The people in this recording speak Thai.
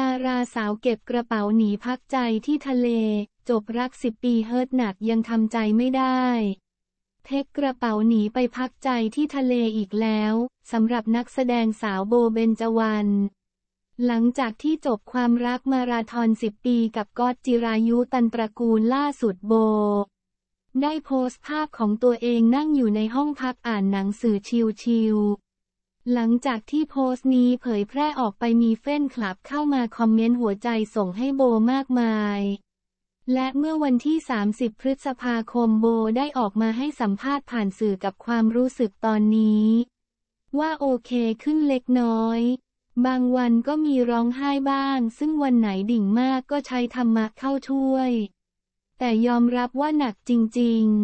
ดาราสาวเก็บกระเป๋าหนีพักใจที่ทะเล จบรักสิบปีเฮิร์ตหนักยังทำใจไม่ได้ เทคกระเป๋าหนีไปพักใจที่ทะเลอีกแล้วสำหรับนักแสดงสาวโบเบนจวัน หลังจากที่จบความรักมาราธอนสิบปีกับก๊อตจิรายุตันตระกูลล่าสุดโบ ได้โพสต์ภาพของตัวเองนั่งอยู่ในห้องพักอ่านหนังสือชิวๆหลังจากที่โพสต์นี้เผยแพร่ออกไปมีแฟนคลับเข้ามาคอมเมนต์หัวใจส่งให้โบมากมาย และเมื่อวันที่ 30 พฤษภาคมโบได้ออกมาให้สัมภาษณ์ผ่านสื่อกับความรู้สึกตอนนี้ ว่าโอเคขึ้นเล็กน้อย บางวันก็มีร้องไห้บ้างซึ่งวันไหนดิ่งมากก็ใช้ธรรมะเข้าช่วย แต่ยอมรับว่าหนักจริงๆ